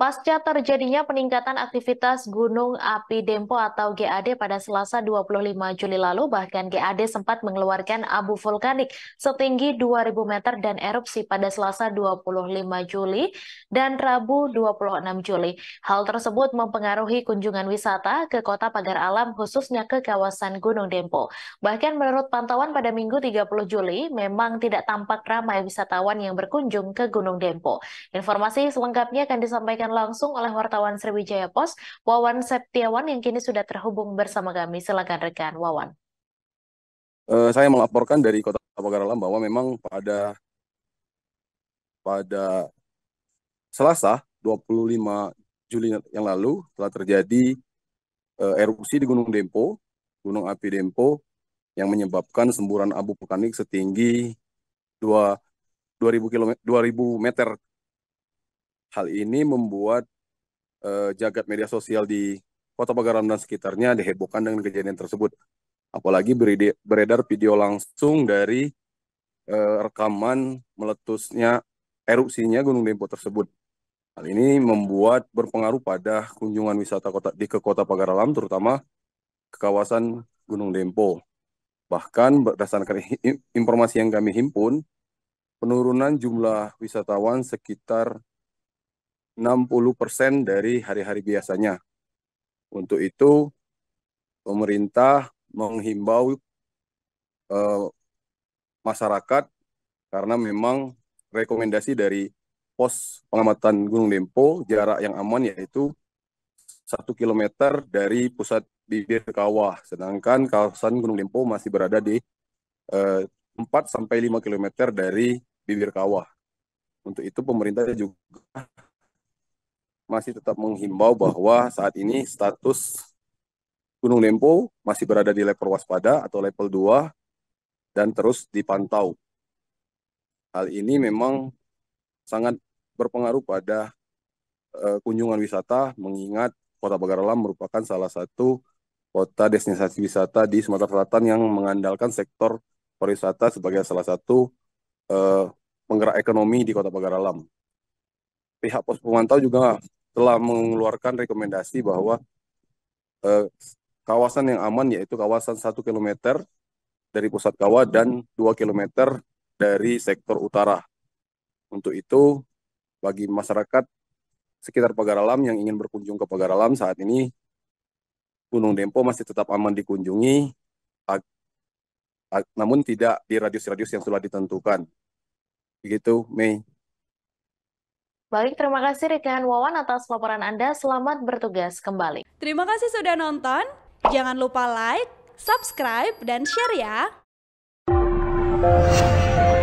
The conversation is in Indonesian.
Pasca terjadinya peningkatan aktivitas Gunung Api Dempo atau GAD pada Selasa 25 Juli lalu, bahkan GAD sempat mengeluarkan abu vulkanik setinggi 2000 meter dan erupsi pada Selasa 25 Juli dan Rabu 26 Juli. Hal tersebut mempengaruhi kunjungan wisata ke kota pagar alam khususnya ke kawasan Gunung Dempo. Bahkan menurut pantauan pada Minggu 30 Juli, memang tidak tampak ramai wisatawan yang berkunjung ke Gunung Dempo. Informasi selengkapnya akan disampaikan disampaikan langsung oleh wartawan Sriwijaya Pos, Wawan Septiawan yang kini sudah terhubung bersama kami. Silakan rekan Wawan. Uh, saya melaporkan dari Kota Pagaralam bahwa memang pada pada Selasa 25 Juli yang lalu telah terjadi uh, erupsi di Gunung Dempo, Gunung Api Dempo yang menyebabkan semburan abu vulkanik setinggi 2 2000 km 2000 meter Hal ini membuat uh, jagat media sosial di Kota Pagaram dan sekitarnya dihebohkan dengan kejadian tersebut. Apalagi beredar video langsung dari uh, rekaman meletusnya erupsinya Gunung Dempo tersebut. Hal ini membuat berpengaruh pada kunjungan wisata kota di ke Kota Pagaralam terutama ke kawasan Gunung Dempo. Bahkan berdasarkan informasi yang kami himpun, penurunan jumlah wisatawan sekitar 60% dari hari-hari biasanya. Untuk itu, pemerintah menghimbau eh, masyarakat karena memang rekomendasi dari pos pengamatan Gunung Lempo jarak yang aman yaitu satu kilometer dari pusat bibir kawah, sedangkan kawasan Gunung Lempo masih berada di eh, 4 sampai 5 kilometer dari bibir kawah. Untuk itu pemerintah juga masih tetap menghimbau bahwa saat ini status Gunung Lempo masih berada di level waspada atau level 2 dan terus dipantau. Hal ini memang sangat berpengaruh pada uh, kunjungan wisata mengingat Kota Pagaralam merupakan salah satu kota destinasi wisata di Sumatera Selatan yang mengandalkan sektor pariwisata sebagai salah satu uh, penggerak ekonomi di Kota Pagaralam. Pihak pos pemantau juga telah mengeluarkan rekomendasi bahwa eh, kawasan yang aman yaitu kawasan 1 km dari pusat kawah dan 2 km dari sektor utara. Untuk itu, bagi masyarakat sekitar Pagar Alam yang ingin berkunjung ke Pagar Alam saat ini, Gunung Dempo masih tetap aman dikunjungi, namun tidak di radius-radius yang sudah ditentukan. Begitu, Mei. Baik, terima kasih Rikan Wawan atas laporan Anda. Selamat bertugas kembali. Terima kasih sudah nonton. Jangan lupa like, subscribe, dan share ya.